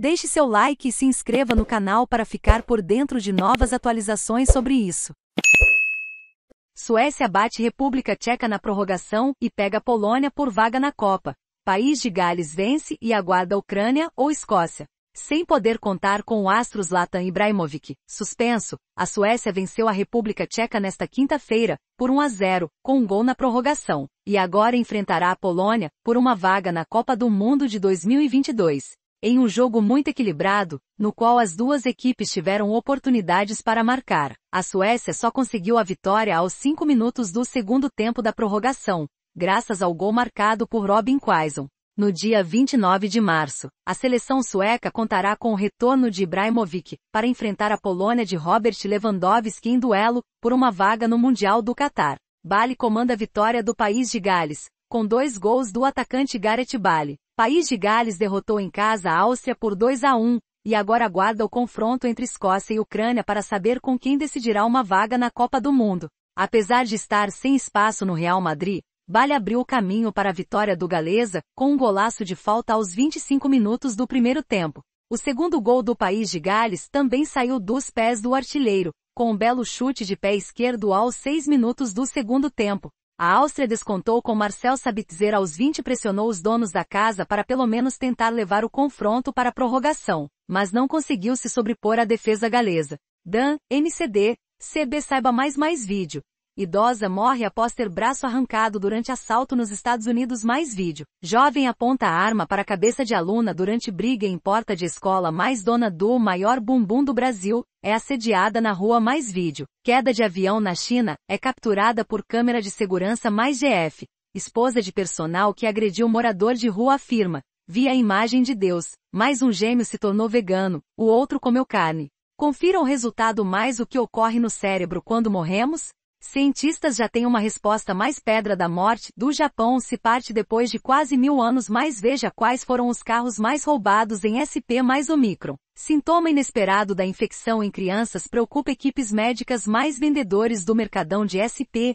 Deixe seu like e se inscreva no canal para ficar por dentro de novas atualizações sobre isso. Suécia bate República Tcheca na prorrogação e pega Polônia por vaga na Copa. País de Gales vence e aguarda Ucrânia ou Escócia. Sem poder contar com o astro Zlatan Ibrahimovic, suspenso, a Suécia venceu a República Tcheca nesta quinta-feira, por 1 a 0, com um gol na prorrogação, e agora enfrentará a Polônia, por uma vaga na Copa do Mundo de 2022 em um jogo muito equilibrado, no qual as duas equipes tiveram oportunidades para marcar. A Suécia só conseguiu a vitória aos 5 minutos do segundo tempo da prorrogação, graças ao gol marcado por Robin Quaison. No dia 29 de março, a seleção sueca contará com o retorno de Ibrahimovic para enfrentar a Polônia de Robert Lewandowski em duelo por uma vaga no Mundial do Catar. Bale comanda a vitória do país de Gales, com dois gols do atacante Gareth Bale. País de Gales derrotou em casa a Áustria por 2 a 1, e agora aguarda o confronto entre Escócia e Ucrânia para saber com quem decidirá uma vaga na Copa do Mundo. Apesar de estar sem espaço no Real Madrid, Bale abriu o caminho para a vitória do Galesa, com um golaço de falta aos 25 minutos do primeiro tempo. O segundo gol do país de Gales também saiu dos pés do artilheiro, com um belo chute de pé esquerdo aos 6 minutos do segundo tempo. A Áustria descontou com Marcel Sabitzer aos 20 pressionou os donos da casa para pelo menos tentar levar o confronto para a prorrogação, mas não conseguiu se sobrepor à defesa galesa. Dan, MCD, CB saiba mais mais vídeo. Idosa morre após ter braço arrancado durante assalto nos Estados Unidos. Mais vídeo. Jovem aponta arma para cabeça de aluna durante briga em porta de escola. Mais dona do maior bumbum do Brasil é assediada na rua. Mais vídeo. Queda de avião na China é capturada por câmera de segurança. Mais GF. Esposa de personal que agrediu morador de rua afirma: Vi a imagem de Deus. Mais um gêmeo se tornou vegano, o outro comeu carne. Confira o resultado mais o que ocorre no cérebro quando morremos? Cientistas já têm uma resposta mais pedra da morte do Japão se parte depois de quase mil anos mais veja quais foram os carros mais roubados em SP mais Omicron. Sintoma inesperado da infecção em crianças preocupa equipes médicas mais vendedores do mercadão de SP,